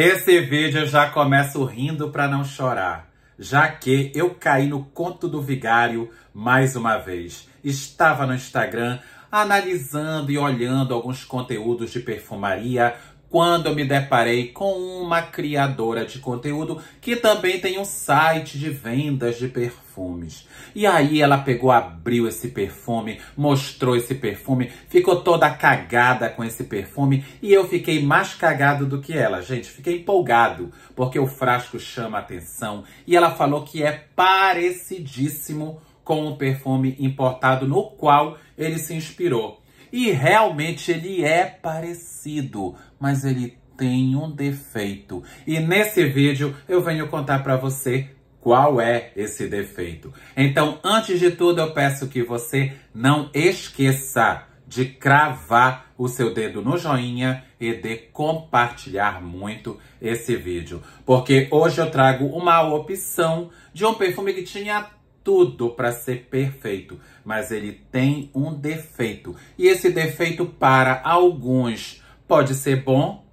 Esse vídeo eu já começo rindo para não chorar, já que eu caí no conto do vigário mais uma vez. Estava no Instagram analisando e olhando alguns conteúdos de perfumaria, quando eu me deparei com uma criadora de conteúdo que também tem um site de vendas de perfumes. E aí ela pegou, abriu esse perfume, mostrou esse perfume, ficou toda cagada com esse perfume e eu fiquei mais cagado do que ela, gente. Fiquei empolgado porque o frasco chama atenção e ela falou que é parecidíssimo com o perfume importado no qual ele se inspirou. E realmente ele é parecido, mas ele tem um defeito. E nesse vídeo eu venho contar para você qual é esse defeito. Então, antes de tudo, eu peço que você não esqueça de cravar o seu dedo no joinha e de compartilhar muito esse vídeo. Porque hoje eu trago uma opção de um perfume que tinha tudo para ser perfeito, mas ele tem um defeito. E esse defeito, para alguns, pode ser bom,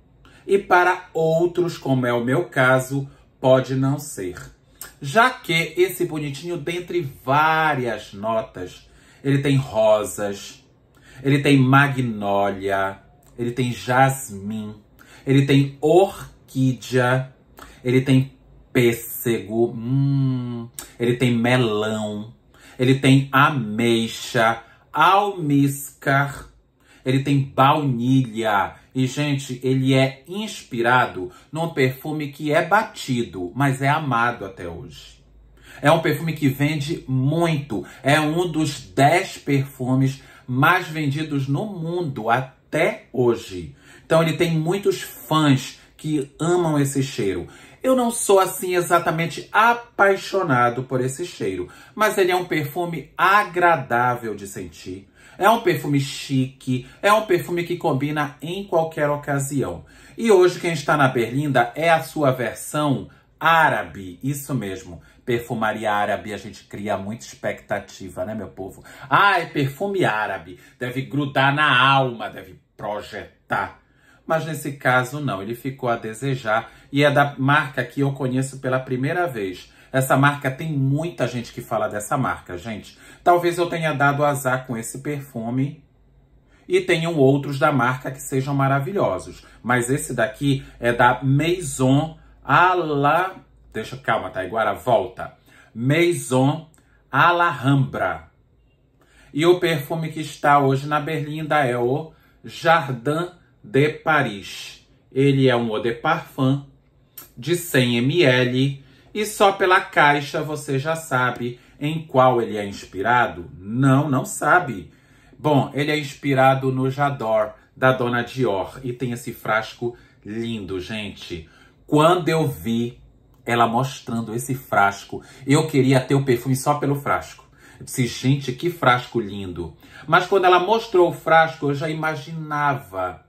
e para outros, como é o meu caso, pode não ser. Já que esse bonitinho, dentre várias notas, ele tem rosas, ele tem magnólia, ele tem jasmim, ele tem orquídea, ele tem pêssego, hum, ele tem melão, ele tem ameixa, almíscar, ele tem baunilha. E, gente, ele é inspirado num perfume que é batido, mas é amado até hoje. É um perfume que vende muito. É um dos dez perfumes mais vendidos no mundo até hoje. Então, ele tem muitos fãs que amam esse cheiro. Eu não sou assim exatamente apaixonado por esse cheiro, mas ele é um perfume agradável de sentir. É um perfume chique, é um perfume que combina em qualquer ocasião. E hoje quem está na Berlinda é a sua versão árabe, isso mesmo. Perfumaria árabe, a gente cria muita expectativa, né, meu povo? Ah, é perfume árabe, deve grudar na alma, deve projetar mas nesse caso não, ele ficou a desejar e é da marca que eu conheço pela primeira vez. Essa marca tem muita gente que fala dessa marca, gente. Talvez eu tenha dado azar com esse perfume e tenham outros da marca que sejam maravilhosos, mas esse daqui é da Maison Ala Deixa, calma, tá? Agora volta. Maison Alhambra. E o perfume que está hoje na Berlinda é o Jardim de Paris. Ele é um eau de parfum de 100 ml e só pela caixa você já sabe em qual ele é inspirado? Não, não sabe. Bom, ele é inspirado no Jador da Dona Dior e tem esse frasco lindo, gente. Quando eu vi ela mostrando esse frasco, eu queria ter o perfume só pelo frasco. Eu disse, gente, que frasco lindo. Mas quando ela mostrou o frasco, eu já imaginava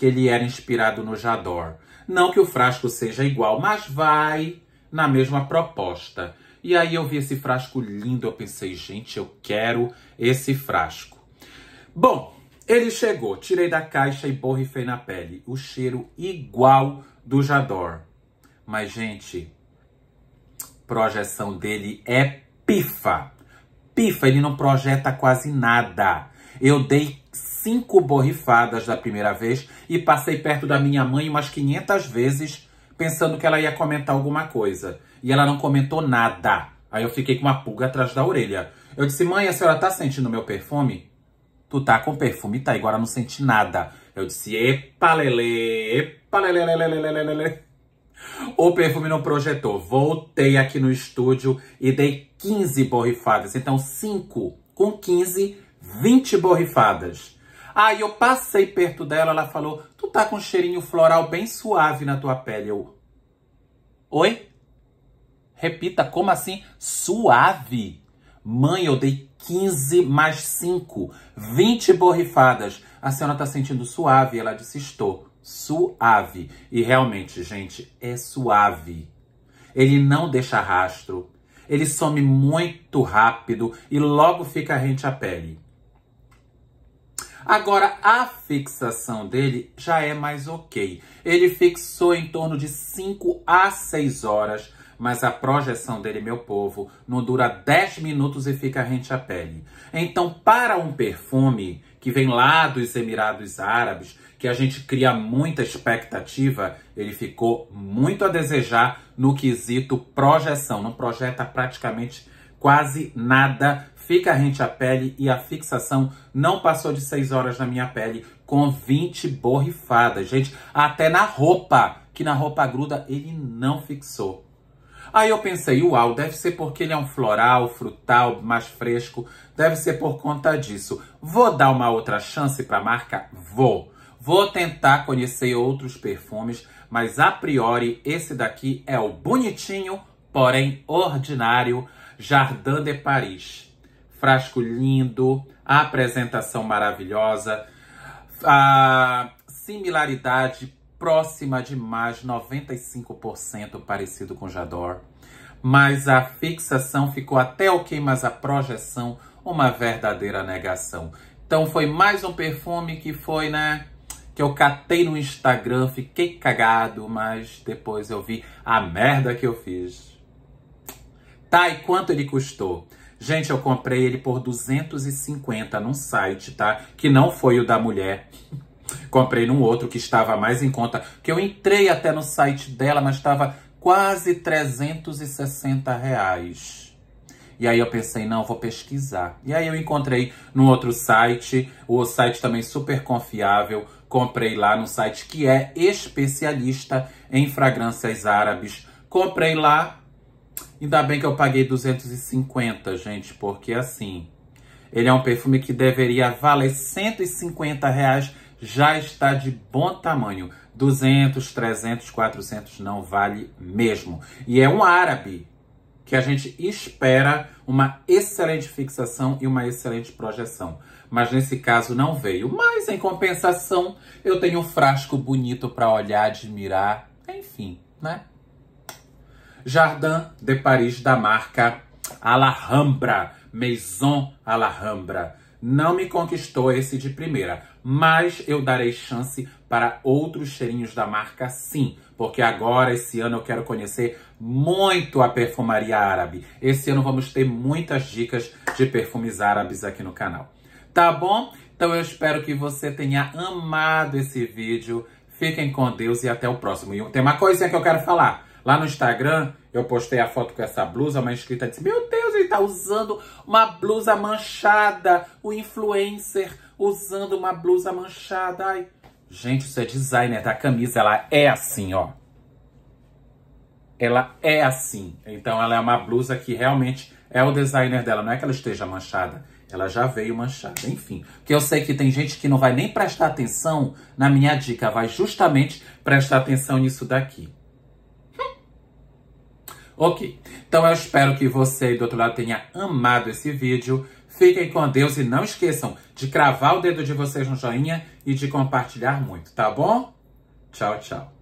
que ele era inspirado no Jador. Não que o frasco seja igual, mas vai na mesma proposta. E aí eu vi esse frasco lindo, eu pensei, gente, eu quero esse frasco. Bom, ele chegou, tirei da caixa e borrifei na pele. O cheiro igual do Jador. Mas, gente, projeção dele é pifa. Pifa, ele não projeta quase nada. Eu dei cinco borrifadas da primeira vez e passei perto da minha mãe umas 500 vezes pensando que ela ia comentar alguma coisa. E ela não comentou nada. Aí eu fiquei com uma pulga atrás da orelha. Eu disse, mãe, a senhora tá sentindo meu perfume? Tu tá com perfume, tá, agora não senti nada. Eu disse, epa, lelê, epa, lelê, o perfume não projetou. Voltei aqui no estúdio e dei 15 borrifadas. Então, 5 com 15, 20 borrifadas. Aí eu passei perto dela, ela falou: Tu tá com um cheirinho floral bem suave na tua pele. Eu. Oi? Repita, como assim? Suave? Mãe, eu dei 15 mais 5, 20 borrifadas. A senhora tá sentindo suave? Ela disse: Estou. Suave. E realmente, gente, é suave. Ele não deixa rastro. Ele some muito rápido e logo fica rente à pele. Agora, a fixação dele já é mais ok. Ele fixou em torno de 5 a 6 horas, mas a projeção dele, meu povo, não dura 10 minutos e fica rente à pele. Então, para um perfume que vem lá dos Emirados Árabes, que a gente cria muita expectativa, ele ficou muito a desejar no quesito projeção. Não projeta praticamente quase nada, fica rente à pele e a fixação não passou de 6 horas na minha pele, com 20 borrifadas, gente, até na roupa, que na roupa gruda ele não fixou. Aí eu pensei, uau, deve ser porque ele é um floral, frutal, mais fresco, deve ser por conta disso. Vou dar uma outra chance para a marca? Vou. Vou tentar conhecer outros perfumes, mas a priori esse daqui é o bonitinho, porém ordinário, Jardin de Paris. Frasco lindo, a apresentação maravilhosa, a similaridade próxima de mais 95% parecido com Jador. Mas a fixação ficou até ok, mas a projeção uma verdadeira negação. Então foi mais um perfume que foi, né? Que eu catei no Instagram, fiquei cagado, mas depois eu vi a merda que eu fiz. Tá, e quanto ele custou? Gente, eu comprei ele por 250 num site, tá? Que não foi o da mulher. comprei num outro que estava mais em conta. Que eu entrei até no site dela, mas estava quase 360 reais. E aí eu pensei, não, vou pesquisar. E aí eu encontrei num outro site, o site também super confiável. Comprei lá no site que é especialista em fragrâncias árabes. Comprei lá, Ainda bem que eu paguei 250, gente, porque assim, ele é um perfume que deveria valer 150 reais, já está de bom tamanho. 200, 300, 400 não vale mesmo. E é um árabe que a gente espera uma excelente fixação e uma excelente projeção. Mas nesse caso não veio. Mas em compensação, eu tenho um frasco bonito para olhar, admirar, enfim, né? Jardim de Paris da marca Alhambra, Maison Alhambra. Não me conquistou esse de primeira, mas eu darei chance para outros cheirinhos da marca sim, porque agora esse ano eu quero conhecer muito a perfumaria árabe. Esse ano vamos ter muitas dicas de perfumes árabes aqui no canal. Tá bom? Então eu espero que você tenha amado esse vídeo. Fiquem com Deus e até o próximo. E tem uma coisinha que eu quero falar. Lá no Instagram, eu postei a foto com essa blusa, uma inscrita disse, meu Deus, ele tá usando uma blusa manchada, o influencer usando uma blusa manchada, ai... Gente, isso é designer é da camisa, ela é assim, ó. Ela é assim. Então ela é uma blusa que realmente é o designer dela. Não é que ela esteja manchada, ela já veio manchada. Enfim, porque eu sei que tem gente que não vai nem prestar atenção na minha dica, vai justamente prestar atenção nisso daqui. Ok, então eu espero que você aí do outro lado tenha amado esse vídeo. Fiquem com Deus e não esqueçam de cravar o dedo de vocês no joinha e de compartilhar muito, tá bom? Tchau, tchau.